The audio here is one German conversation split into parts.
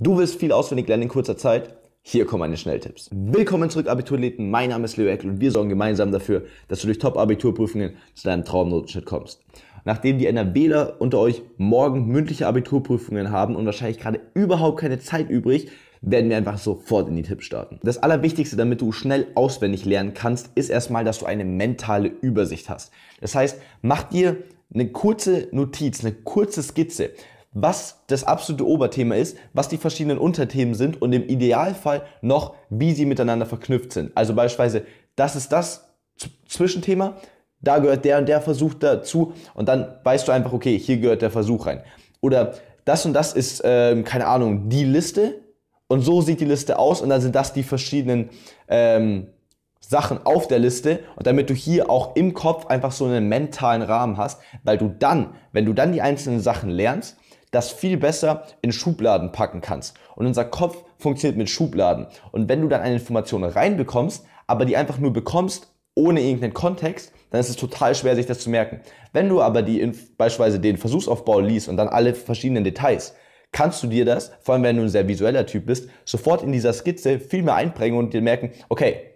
Du willst viel auswendig lernen in kurzer Zeit? Hier kommen meine Schnelltipps. Willkommen zurück, Abiturienten. Mein Name ist Leo Eckel und wir sorgen gemeinsam dafür, dass du durch Top-Abiturprüfungen zu deinem Traumnotenschnitt kommst. Nachdem die NRWler unter euch morgen mündliche Abiturprüfungen haben und wahrscheinlich gerade überhaupt keine Zeit übrig, werden wir einfach sofort in die Tipps starten. Das Allerwichtigste, damit du schnell auswendig lernen kannst, ist erstmal, dass du eine mentale Übersicht hast. Das heißt, mach dir eine kurze Notiz, eine kurze Skizze, was das absolute Oberthema ist, was die verschiedenen Unterthemen sind und im Idealfall noch, wie sie miteinander verknüpft sind. Also beispielsweise, das ist das Zwischenthema, da gehört der und der Versuch dazu und dann weißt du einfach, okay, hier gehört der Versuch rein. Oder das und das ist, ähm, keine Ahnung, die Liste und so sieht die Liste aus und dann sind das die verschiedenen ähm, Sachen auf der Liste und damit du hier auch im Kopf einfach so einen mentalen Rahmen hast, weil du dann, wenn du dann die einzelnen Sachen lernst, das viel besser in Schubladen packen kannst. Und unser Kopf funktioniert mit Schubladen. Und wenn du dann eine Information reinbekommst, aber die einfach nur bekommst, ohne irgendeinen Kontext, dann ist es total schwer, sich das zu merken. Wenn du aber die, beispielsweise den Versuchsaufbau liest und dann alle verschiedenen Details, kannst du dir das, vor allem wenn du ein sehr visueller Typ bist, sofort in dieser Skizze viel mehr einprägen und dir merken, okay,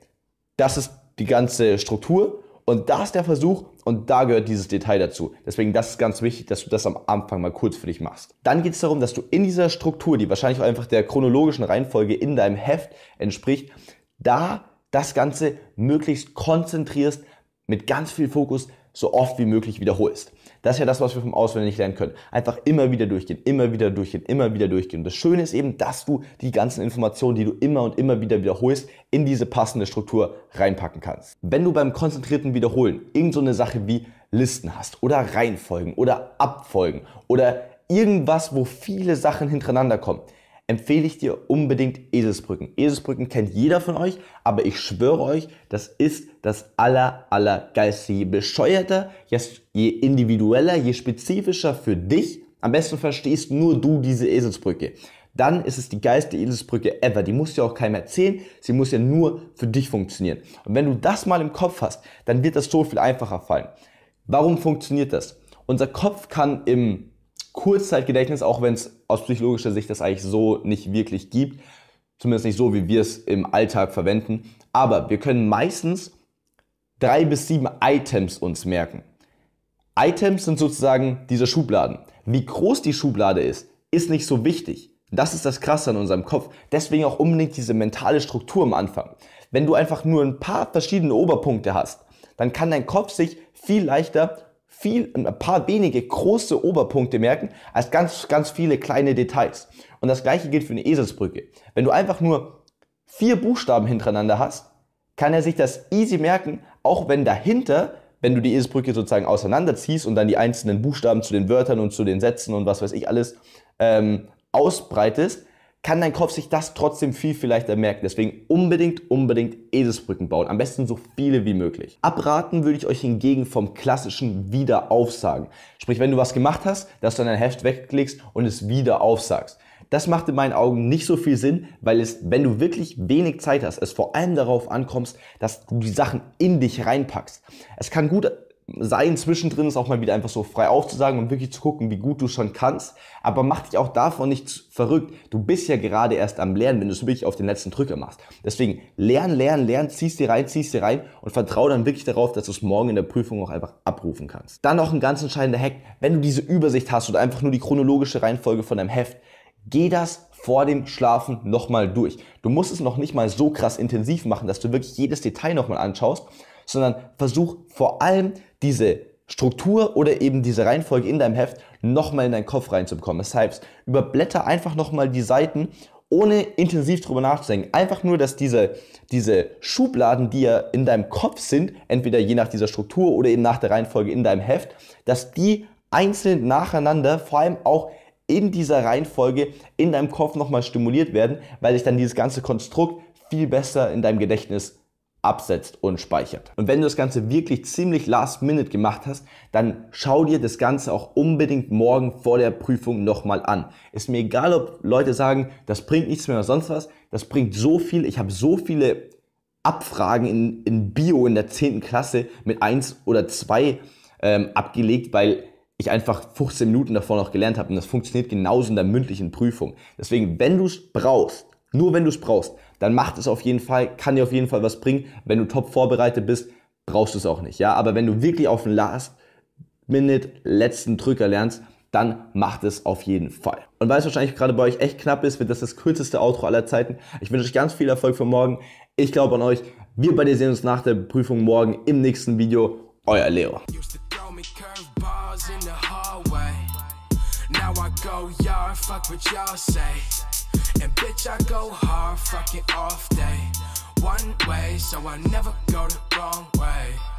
das ist die ganze Struktur und da ist der Versuch und da gehört dieses Detail dazu. Deswegen das ist ganz wichtig, dass du das am Anfang mal kurz für dich machst. Dann geht es darum, dass du in dieser Struktur, die wahrscheinlich auch einfach der chronologischen Reihenfolge in deinem Heft entspricht, da das Ganze möglichst konzentrierst, mit ganz viel Fokus so oft wie möglich wiederholst. Das ist ja das, was wir vom Auswendig lernen können. Einfach immer wieder durchgehen, immer wieder durchgehen, immer wieder durchgehen. Und das Schöne ist eben, dass du die ganzen Informationen, die du immer und immer wieder wiederholst, in diese passende Struktur reinpacken kannst. Wenn du beim konzentrierten Wiederholen irgend so eine Sache wie Listen hast oder Reihenfolgen oder Abfolgen oder irgendwas, wo viele Sachen hintereinander kommen, empfehle ich dir unbedingt Eselsbrücken. Eselsbrücken kennt jeder von euch, aber ich schwöre euch, das ist das aller, aller geilste. Je bescheuerter, je individueller, je spezifischer für dich, am besten verstehst nur du diese Eselsbrücke. Dann ist es die geilste Eselsbrücke ever. Die muss ja auch keinem erzählen. Sie muss ja nur für dich funktionieren. Und wenn du das mal im Kopf hast, dann wird das so viel einfacher fallen. Warum funktioniert das? Unser Kopf kann im Kurzzeitgedächtnis, auch wenn es aus psychologischer Sicht das eigentlich so nicht wirklich gibt, zumindest nicht so, wie wir es im Alltag verwenden, aber wir können meistens drei bis sieben Items uns merken. Items sind sozusagen diese Schubladen. Wie groß die Schublade ist, ist nicht so wichtig. Das ist das Krasse an unserem Kopf. Deswegen auch unbedingt diese mentale Struktur am Anfang. Wenn du einfach nur ein paar verschiedene Oberpunkte hast, dann kann dein Kopf sich viel leichter viel, ein paar wenige große Oberpunkte merken, als ganz, ganz viele kleine Details. Und das gleiche gilt für eine Eselsbrücke. Wenn du einfach nur vier Buchstaben hintereinander hast, kann er sich das easy merken, auch wenn dahinter, wenn du die Eselsbrücke sozusagen auseinanderziehst und dann die einzelnen Buchstaben zu den Wörtern und zu den Sätzen und was weiß ich alles ähm, ausbreitest, kann dein Kopf sich das trotzdem viel, viel leichter merken. Deswegen unbedingt, unbedingt Eselsbrücken bauen. Am besten so viele wie möglich. Abraten würde ich euch hingegen vom klassischen Wiederaufsagen. Sprich, wenn du was gemacht hast, dass du dann ein Heft wegklickst und es wieder aufsagst. Das macht in meinen Augen nicht so viel Sinn, weil es, wenn du wirklich wenig Zeit hast, es vor allem darauf ankommst, dass du die Sachen in dich reinpackst. Es kann gut sein zwischendrin ist auch mal wieder einfach so frei aufzusagen und wirklich zu gucken, wie gut du schon kannst. Aber mach dich auch davon nicht verrückt. Du bist ja gerade erst am Lernen, wenn du es wirklich auf den letzten Drücker machst. Deswegen lern, lern, lern, ziehst dir rein, ziehst dir rein und vertraue dann wirklich darauf, dass du es morgen in der Prüfung auch einfach abrufen kannst. Dann noch ein ganz entscheidender Hack, wenn du diese Übersicht hast oder einfach nur die chronologische Reihenfolge von deinem Heft, geh das vor dem Schlafen nochmal durch. Du musst es noch nicht mal so krass intensiv machen, dass du wirklich jedes Detail nochmal anschaust, sondern versuch vor allem diese Struktur oder eben diese Reihenfolge in deinem Heft nochmal in deinen Kopf reinzubekommen. Das heißt, überblätter einfach nochmal die Seiten, ohne intensiv darüber nachzudenken. Einfach nur, dass diese, diese Schubladen, die ja in deinem Kopf sind, entweder je nach dieser Struktur oder eben nach der Reihenfolge in deinem Heft, dass die einzeln nacheinander, vor allem auch in dieser Reihenfolge in deinem Kopf nochmal stimuliert werden, weil sich dann dieses ganze Konstrukt viel besser in deinem Gedächtnis absetzt und speichert. Und wenn du das Ganze wirklich ziemlich last minute gemacht hast, dann schau dir das Ganze auch unbedingt morgen vor der Prüfung nochmal an. Ist mir egal, ob Leute sagen, das bringt nichts mehr oder sonst was, das bringt so viel, ich habe so viele Abfragen in, in Bio in der 10. Klasse mit 1 oder 2 ähm, abgelegt, weil ich einfach 15 Minuten davor noch gelernt habe und das funktioniert genauso in der mündlichen Prüfung. Deswegen, wenn du es brauchst, nur wenn du es brauchst, dann macht es auf jeden Fall, kann dir auf jeden Fall was bringen. Wenn du top vorbereitet bist, brauchst du es auch nicht. Ja, aber wenn du wirklich auf den Last Minute letzten Drücker lernst, dann macht es auf jeden Fall. Und weil es wahrscheinlich gerade bei euch echt knapp ist, wird das das kürzeste Outro aller Zeiten. Ich wünsche euch ganz viel Erfolg für morgen. Ich glaube an euch. Wir bei dir sehen uns nach der Prüfung morgen im nächsten Video. Euer Leo. Now I go yard, fuck what y'all say. And bitch, I go hard, fucking off day. One way, so I never go the wrong way.